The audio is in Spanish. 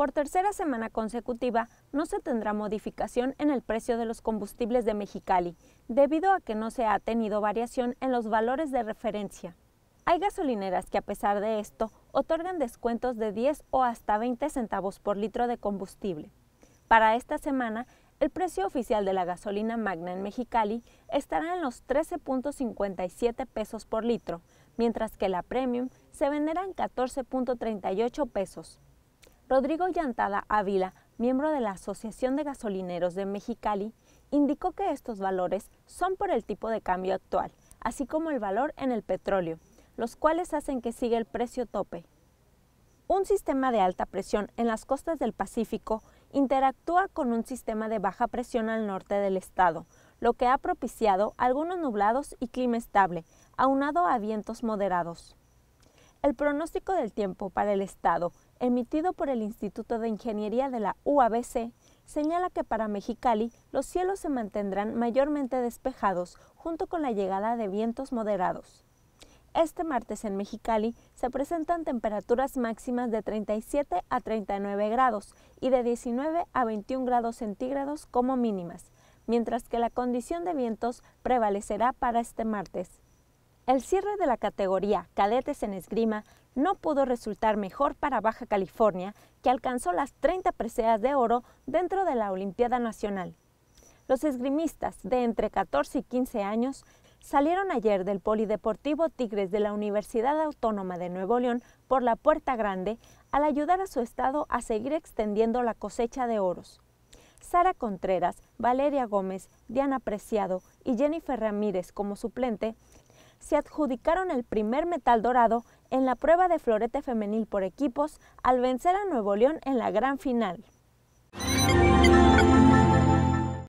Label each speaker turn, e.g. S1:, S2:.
S1: Por tercera semana consecutiva, no se tendrá modificación en el precio de los combustibles de Mexicali, debido a que no se ha tenido variación en los valores de referencia. Hay gasolineras que a pesar de esto otorgan descuentos de 10 o hasta 20 centavos por litro de combustible. Para esta semana, el precio oficial de la gasolina magna en Mexicali estará en los 13.57 pesos por litro, mientras que la premium se venderá en 14.38 pesos. Rodrigo Yantada Ávila, miembro de la Asociación de Gasolineros de Mexicali, indicó que estos valores son por el tipo de cambio actual, así como el valor en el petróleo, los cuales hacen que siga el precio tope. Un sistema de alta presión en las costas del Pacífico interactúa con un sistema de baja presión al norte del estado, lo que ha propiciado algunos nublados y clima estable, aunado a vientos moderados. El pronóstico del tiempo para el estado, emitido por el Instituto de Ingeniería de la UABC, señala que para Mexicali los cielos se mantendrán mayormente despejados junto con la llegada de vientos moderados. Este martes en Mexicali se presentan temperaturas máximas de 37 a 39 grados y de 19 a 21 grados centígrados como mínimas, mientras que la condición de vientos prevalecerá para este martes. El cierre de la categoría cadetes en esgrima no pudo resultar mejor para Baja California, que alcanzó las 30 preseas de oro dentro de la Olimpiada Nacional. Los esgrimistas de entre 14 y 15 años salieron ayer del Polideportivo Tigres de la Universidad Autónoma de Nuevo León por la Puerta Grande al ayudar a su estado a seguir extendiendo la cosecha de oros. Sara Contreras, Valeria Gómez, Diana Preciado y Jennifer Ramírez como suplente se adjudicaron el primer metal dorado en la prueba de florete femenil por equipos al vencer a Nuevo León en la gran final.